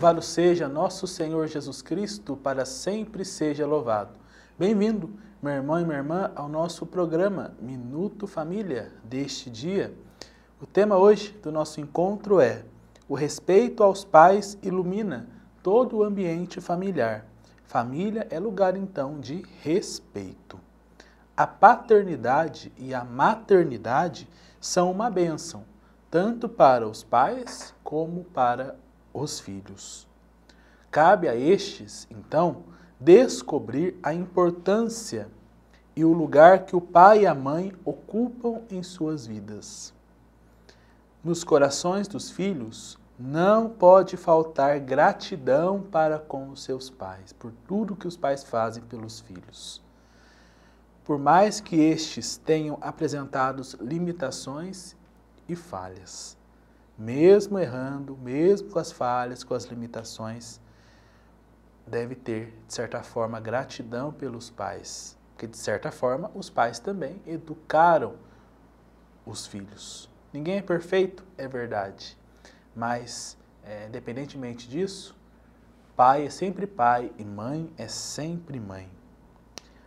Louvado seja nosso Senhor Jesus Cristo, para sempre seja louvado. Bem-vindo, meu irmão e minha irmã, ao nosso programa Minuto Família deste dia. O tema hoje do nosso encontro é: O respeito aos pais ilumina todo o ambiente familiar. Família é lugar então de respeito. A paternidade e a maternidade são uma bênção, tanto para os pais como para os filhos. Cabe a estes, então, descobrir a importância e o lugar que o pai e a mãe ocupam em suas vidas. Nos corações dos filhos não pode faltar gratidão para com os seus pais, por tudo que os pais fazem pelos filhos. Por mais que estes tenham apresentado limitações e falhas mesmo errando, mesmo com as falhas, com as limitações, deve ter, de certa forma, gratidão pelos pais. Porque, de certa forma, os pais também educaram os filhos. Ninguém é perfeito, é verdade. Mas, é, independentemente disso, pai é sempre pai e mãe é sempre mãe.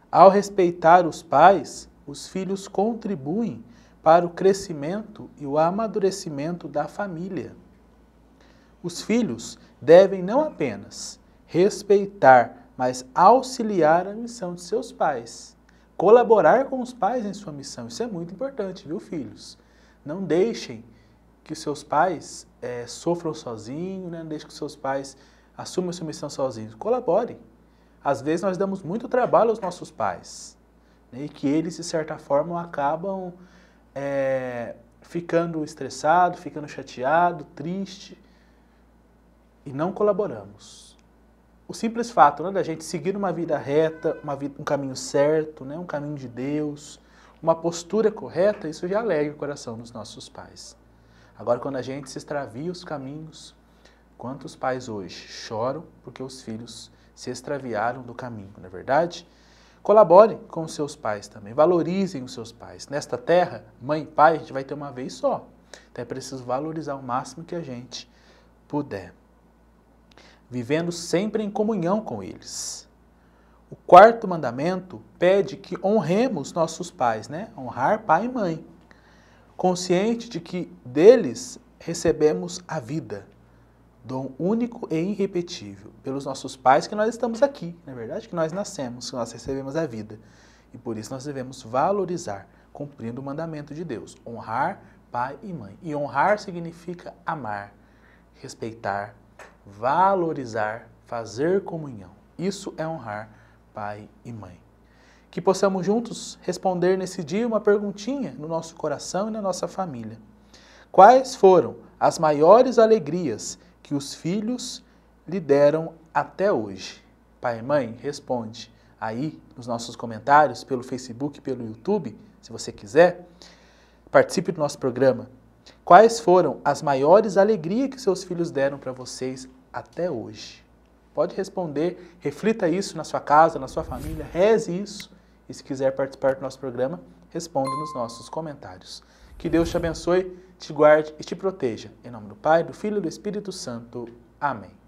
Ao respeitar os pais, os filhos contribuem para o crescimento e o amadurecimento da família. Os filhos devem não apenas respeitar, mas auxiliar a missão de seus pais. Colaborar com os pais em sua missão, isso é muito importante, viu, filhos? Não deixem que seus pais é, sofram sozinhos, né? não deixem que seus pais assumam sua missão sozinhos. Colabore. Às vezes nós damos muito trabalho aos nossos pais né? e que eles, de certa forma, acabam ficando estressado, ficando chateado, triste e não colaboramos. O simples fato né, da gente seguir uma vida reta, uma vida, um caminho certo, né, um caminho de Deus, uma postura correta, isso já alegra o coração dos nossos pais. Agora, quando a gente se extravia os caminhos, quantos pais hoje choram porque os filhos se extraviaram do caminho, não é verdade? Colabore com os seus pais também, valorizem os seus pais. Nesta terra, mãe e pai, a gente vai ter uma vez só. Então é preciso valorizar o máximo que a gente puder. Vivendo sempre em comunhão com eles. O quarto mandamento pede que honremos nossos pais, né? Honrar pai e mãe. Consciente de que deles recebemos a vida dom único e irrepetível, pelos nossos pais que nós estamos aqui, na é verdade, que nós nascemos, que nós recebemos a vida. E por isso nós devemos valorizar, cumprindo o mandamento de Deus, honrar pai e mãe. E honrar significa amar, respeitar, valorizar, fazer comunhão. Isso é honrar pai e mãe. Que possamos juntos responder nesse dia uma perguntinha no nosso coração e na nossa família. Quais foram as maiores alegrias que os filhos lhe deram até hoje? Pai e mãe, responde aí nos nossos comentários, pelo Facebook, pelo YouTube, se você quiser. Participe do nosso programa. Quais foram as maiores alegrias que seus filhos deram para vocês até hoje? Pode responder, reflita isso na sua casa, na sua família, reze isso. E se quiser participar do nosso programa, responda nos nossos comentários. Que Deus te abençoe te guarde e te proteja. Em nome do Pai, do Filho e do Espírito Santo. Amém.